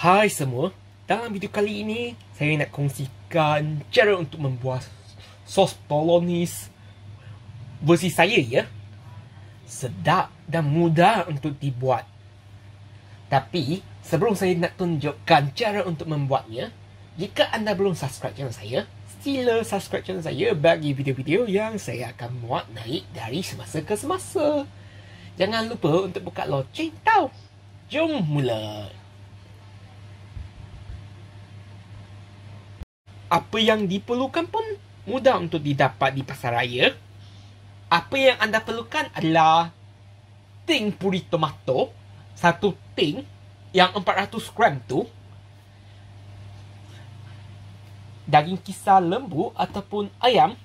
Hai semua, dalam video kali ini saya nak kongsikan cara untuk membuat sos polonis versi saya ya. Sedap dan mudah untuk dibuat. Tapi sebelum saya nak tunjukkan cara untuk membuatnya, jika anda belum subscribe channel saya, sila subscribe channel saya bagi video-video yang saya akan muat naik dari semasa ke semasa. Jangan lupa untuk buka loceng tau. Jom mulai. apa yang diperlukan pun mudah untuk didapat di pasar raya. Apa yang anda perlukan adalah ting puri tomato. Satu ting yang 400 gram tu. Daging kisar lembu ataupun ayam.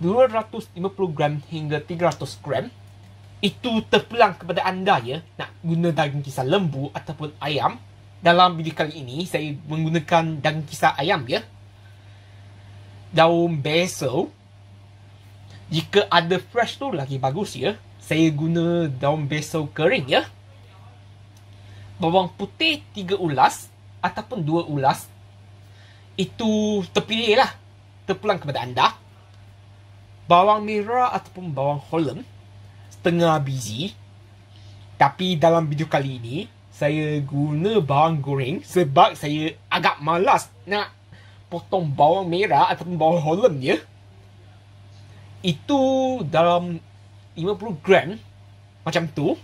250 gram hingga 300 gram. Itu terpulang kepada anda ya. Nak guna daging kisar lembu ataupun ayam dalam video kali ini saya menggunakan daging kisar ayam ya. Daun basil. Jika ada fresh tu lagi bagus ya. Saya guna daun basil kering ya. Bawang putih 3 ulas ataupun 2 ulas. Itu terpilihlah. Terpulang kepada anda. Bawang merah ataupun bawang holland setengah biji. Tapi dalam video kali ini, saya guna bawang goreng sebab saya agak malas nak potong bawang merah ataupun bawang holland ya. Itu dalam 50 gram macam tu.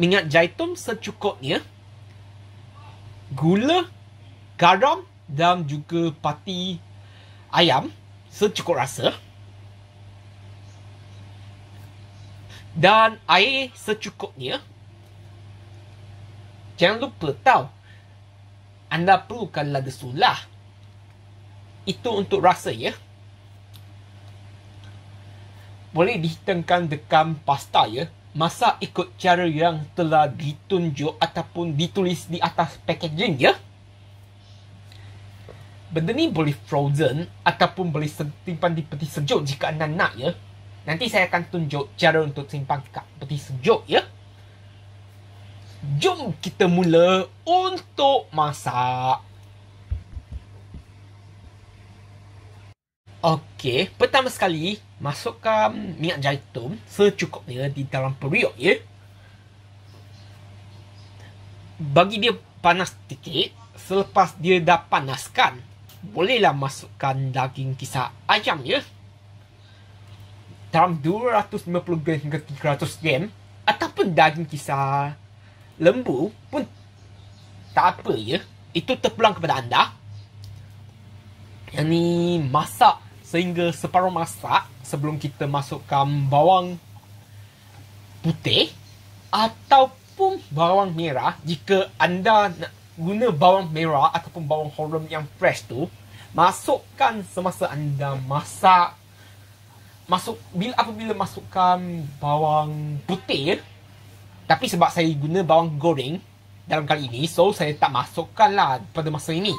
Minyak jaitun secukupnya. Gula, garam dan juga pati ayam secukup rasa. Dan air secukupnya Jangan lupa tau. Anda perlukan lada sulah. Itu untuk rasa ya. Boleh dihitungkan dekam pasta ya. Masa ikut cara yang telah ditunjuk ataupun ditulis di atas packaging ya. Benda ni boleh frozen ataupun boleh simpan di peti sejuk jika anda nak ya. Nanti saya akan tunjuk cara untuk simpan di peti sejuk ya. Jom kita mula untuk masak. Okey, pertama sekali masukkan minyak zaitun secukupnya di dalam periuk ya. Bagi dia panas sedikit, selepas dia dah panaskan, bolehlah masukkan daging kisar ayam ya. Dalam 250 gram hingga 300 gram ataupun daging kisar lembu pun tak apa ya. Itu terpulang kepada anda. Yang ni masak sehingga separuh masak sebelum kita masukkan bawang putih ataupun bawang merah jika anda nak guna bawang merah ataupun bawang horum yang fresh tu masukkan semasa anda masak masuk bila apabila masukkan bawang putih tapi sebab saya guna bawang goreng dalam kali ini, so saya tak masukkan lah pada masa ini.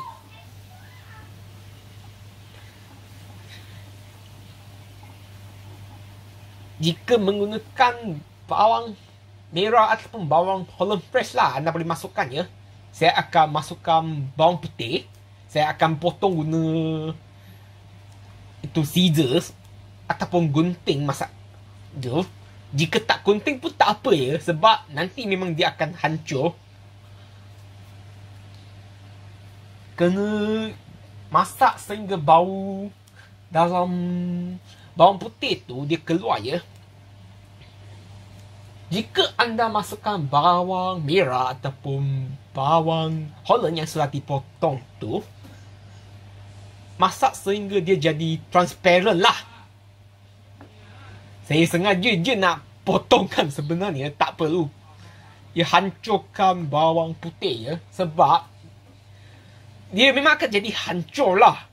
Jika menggunakan bawang merah ataupun bawang Holland Fresh lah, anda boleh masukkan ya. Saya akan masukkan bawang putih. Saya akan potong guna itu scissors ataupun gunting masak. Jom. Jika tak kunting pun tak apa ya Sebab nanti memang dia akan hancur Kena Masak sehingga bau Dalam Bawang putih tu dia keluar ya Jika anda masukkan bawang merah Ataupun bawang Holland yang sudah dipotong tu Masak sehingga dia jadi transparent lah saya sengaja je nak potongkan sebenarnya tak perlu Dia hancurkan bawang putih ya Sebab Dia memang akan jadi hancur lah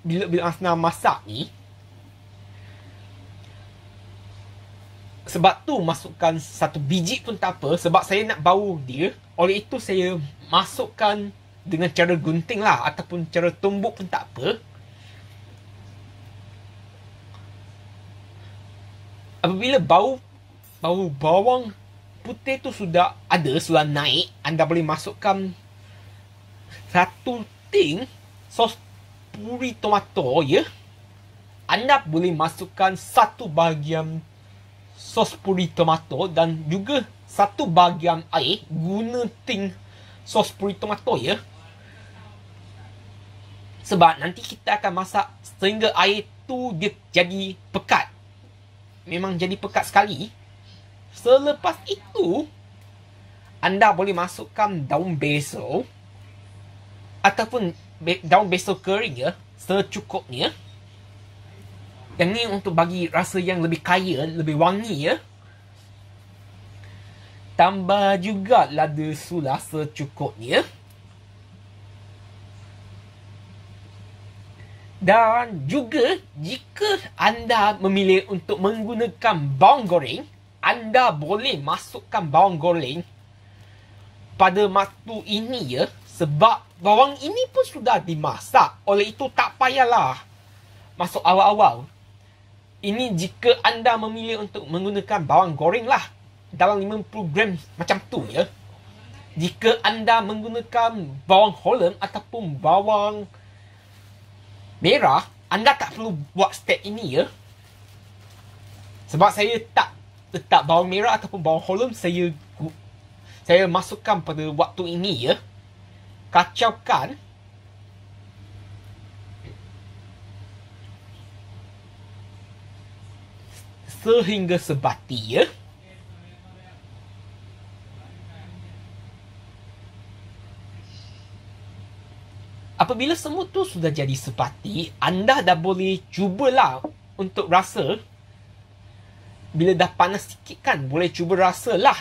Bila-bila Asna masak ni Sebab tu masukkan satu biji pun tak apa Sebab saya nak bau dia Oleh itu saya masukkan dengan cara gunting lah Ataupun cara tumbuk pun tak apa apabila bau bau bawang putih tu sudah ada sudah naik anda boleh masukkan satu ting sos puri tomato ya anda boleh masukkan satu bahagian sos puri tomato dan juga satu bahagian air guna ting sos puri tomato ya sebab nanti kita akan masak sehingga air tu dia jadi pekat memang jadi pekat sekali. Selepas itu, anda boleh masukkan daun basil ataupun daun basil kering ya, secukupnya. Yang ni untuk bagi rasa yang lebih kaya, lebih wangi ya. Tambah juga lada sulah secukupnya. Dan juga jika anda memilih untuk menggunakan bawang goreng, anda boleh masukkan bawang goreng pada waktu ini ya. Sebab bawang ini pun sudah dimasak. Oleh itu tak payahlah masuk awal-awal. Ini jika anda memilih untuk menggunakan bawang goreng lah. Dalam 50 gram macam tu ya. Jika anda menggunakan bawang holem ataupun bawang... Mira, anda tak perlu buat step ini ya. Sebab saya tak letak bawang merah ataupun bawang holum, saya saya masukkan pada waktu ini ya. Kacaukan. Sehingga sebati ya. apabila semua tu sudah jadi sepati, anda dah boleh cubalah untuk rasa. Bila dah panas sikit kan, boleh cuba rasalah.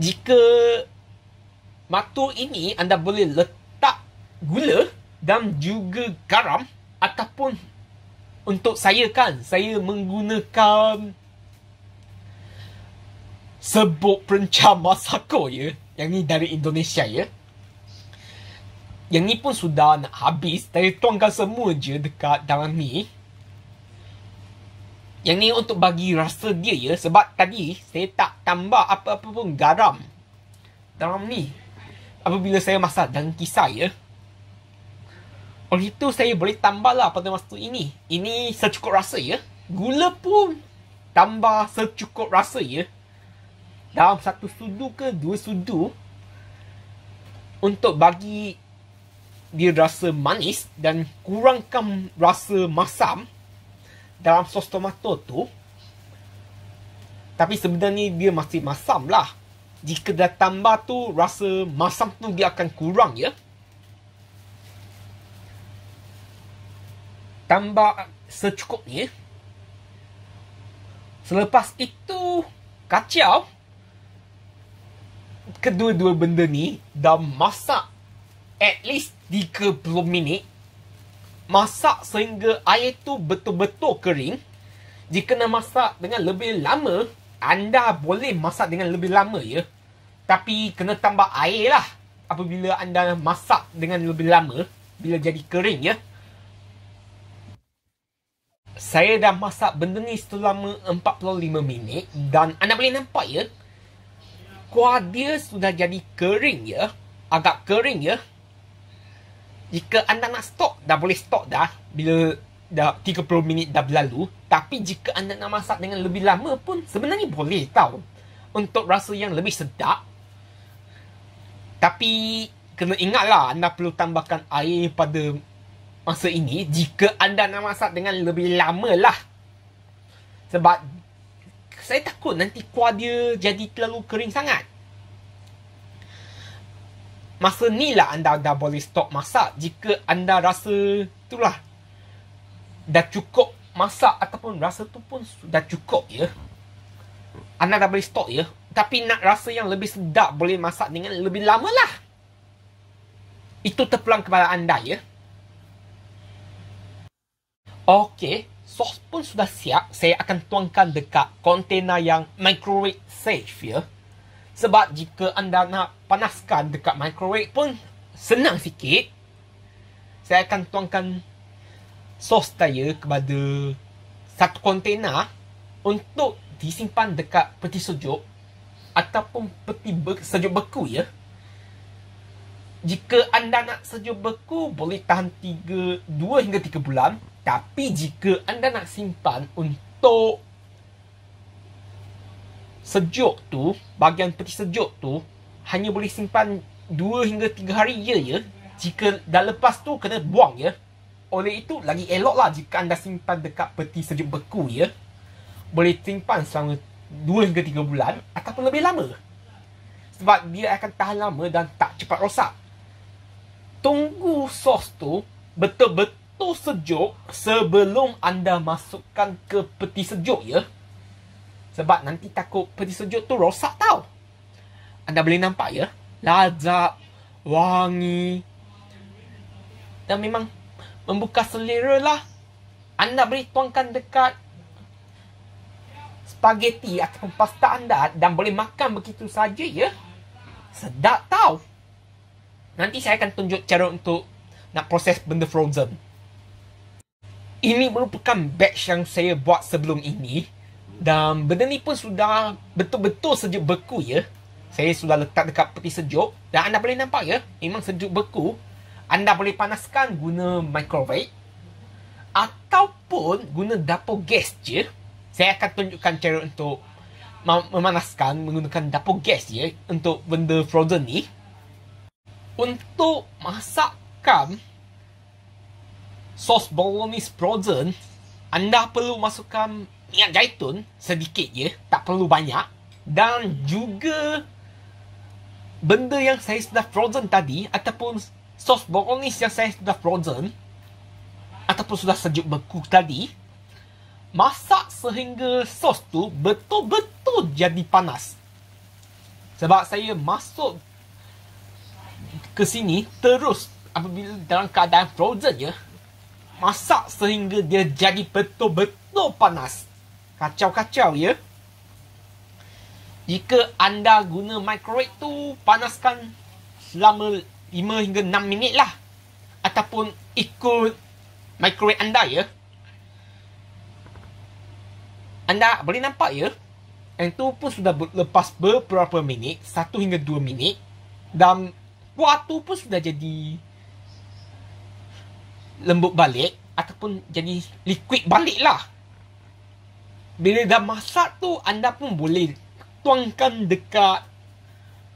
Jika matu ini, anda boleh letak gula dan juga garam ataupun untuk saya kan, saya menggunakan sebut perencah masako ya. Yang ni dari Indonesia ya. Yang ni pun sudah nak habis Tapi tuangkan semua je dekat dalam ni Yang ni untuk bagi rasa dia ya Sebab tadi saya tak tambah apa-apa pun garam Dalam ni Apabila saya masak dalam kisah ya Oleh itu saya boleh tambah lah pada masa ini Ini secukup rasa ya Gula pun tambah secukup rasa ya Dalam satu sudu ke dua sudu Untuk bagi dia rasa manis dan kurangkan rasa masam dalam sos tomato tu. Tapi sebenarnya dia masih masam lah. Jika dah tambah tu, rasa masam tu dia akan kurang ya. Tambah secukupnya. Selepas itu, kacau. Kedua-dua benda ni dah masak at least tiga puluh minit masak sehingga air tu betul-betul kering jika nak masak dengan lebih lama anda boleh masak dengan lebih lama ya tapi kena tambah air lah apabila anda masak dengan lebih lama bila jadi kering ya saya dah masak benda ni selama 45 minit dan anda boleh nampak ya kuah dia sudah jadi kering ya agak kering ya jika anda nak stok, dah boleh stok dah bila dah 30 minit dah berlalu. Tapi jika anda nak masak dengan lebih lama pun sebenarnya boleh tau. Untuk rasa yang lebih sedap. Tapi kena ingatlah anda perlu tambahkan air pada masa ini jika anda nak masak dengan lebih lama lah. Sebab saya takut nanti kuah dia jadi terlalu kering sangat masa ni lah anda dah boleh stop masak jika anda rasa itulah dah cukup masak ataupun rasa tu pun dah cukup ya. Anda dah boleh stop ya. Tapi nak rasa yang lebih sedap boleh masak dengan lebih lama lah. Itu terpulang kepada anda ya. Okey, sos pun sudah siap. Saya akan tuangkan dekat kontena yang microwave safe ya. Sebab jika anda nak panaskan dekat microwave pun senang sikit. Saya akan tuangkan sos kaya kepada satu kontena untuk disimpan dekat peti sejuk ataupun peti sejuk beku ya. Jika anda nak sejuk beku boleh tahan 3 2 hingga 3 bulan, tapi jika anda nak simpan untuk sejuk tu, bahagian peti sejuk tu hanya boleh simpan 2 hingga 3 hari je ya. Jika dah lepas tu kena buang ya. Oleh itu lagi eloklah jika anda simpan dekat peti sejuk beku ya. Boleh simpan selama 2 hingga 3 bulan ataupun lebih lama. Sebab dia akan tahan lama dan tak cepat rosak. Tunggu sos tu betul-betul sejuk sebelum anda masukkan ke peti sejuk ya. Sebab nanti takut peti sejuk tu rosak tau. Anda boleh nampak ya. Lazat. Wangi. Dan memang membuka selera lah. Anda boleh tuangkan dekat spaghetti ataupun pasta anda dan boleh makan begitu saja ya. Sedap tau. Nanti saya akan tunjuk cara untuk nak proses benda frozen. Ini merupakan batch yang saya buat sebelum ini. Dan benda ni pun sudah betul-betul sejuk beku ya. Saya sudah letak dekat peti sejuk. Dan anda boleh nampak ya. Memang sejuk beku. Anda boleh panaskan guna microwave. Ataupun guna dapur gas je. Saya akan tunjukkan cara untuk memanaskan menggunakan dapur gas ya. Untuk benda frozen ni. Untuk masakkan sos bolognese frozen. Anda perlu masukkan minyak zaitun sedikit je tak perlu banyak dan juga benda yang saya sudah frozen tadi ataupun sos bolognese yang saya sudah frozen ataupun sudah sejuk beku tadi masak sehingga sos tu betul-betul jadi panas sebab saya masuk ke sini terus apabila dalam keadaan frozen je masak sehingga dia jadi betul-betul panas Kacau-kacau ya. Jika anda guna microwave tu panaskan selama 5 hingga 6 minit lah. Ataupun ikut microwave anda ya. Anda boleh nampak ya. Yang tu pun sudah lepas beberapa minit. 1 hingga 2 minit. Dan kuah tu pun sudah jadi lembut balik. Ataupun jadi liquid balik lah bila dah masak tu anda pun boleh tuangkan dekat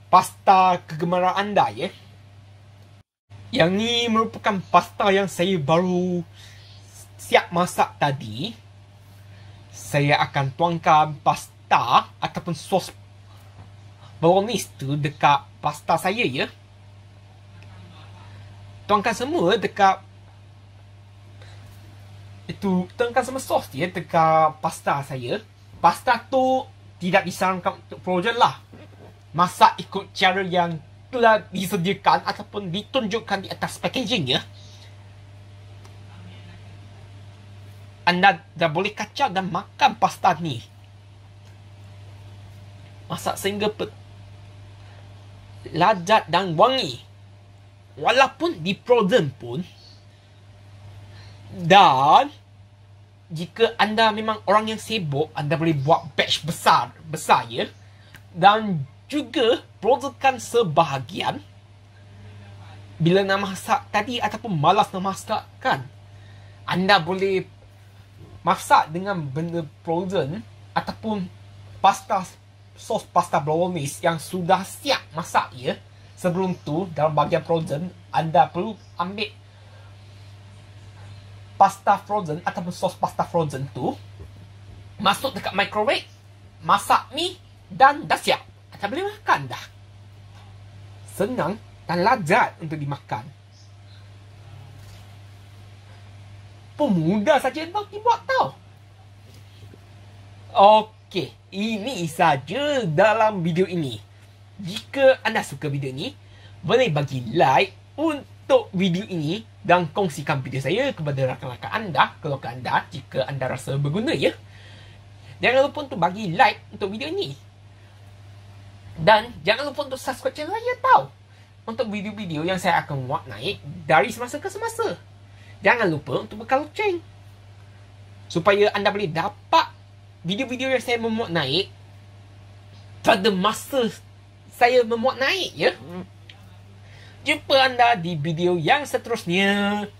pasta kegemaran anda ya. Yeah? Yang ni merupakan pasta yang saya baru siap masak tadi. Saya akan tuangkan pasta ataupun sos brownies tu dekat pasta saya ya. Tuangkan semua dekat itu tengah sama soft dia tengah pasta saya pasta tu tidak disarankan untuk frozen lah masak ikut cara yang telah disediakan ataupun ditunjukkan di atas packaging ya anda dah boleh kacau dan makan pasta ni masak sehingga pet lazat dan wangi walaupun di frozen pun dan jika anda memang orang yang sibuk, anda boleh buat batch besar, besar ya. Dan juga browserkan sebahagian bila nak masak tadi ataupun malas nak masak kan. Anda boleh masak dengan benda frozen ataupun pasta sos pasta bolognese yang sudah siap masak ya. Sebelum tu dalam bahagian frozen anda perlu ambil pasta frozen ataupun sos pasta frozen tu masuk dekat microwave, masak mi dan dah siap. Kita boleh makan dah. Senang dan lazat untuk dimakan. Pemuda saja yang dibuat tau. Okey, ini saja dalam video ini. Jika anda suka video ini, boleh bagi like untuk video ini dan kongsikan video saya kepada rakan-rakan anda ke anda jika anda rasa berguna ya jangan lupa untuk bagi like untuk video ni dan jangan lupa untuk subscribe channel saya tau untuk video-video yang saya akan muat naik dari semasa ke semasa jangan lupa untuk buka loceng supaya anda boleh dapat video-video yang saya memuat naik pada masa saya memuat naik ya hmm jumpa anda di video yang seterusnya.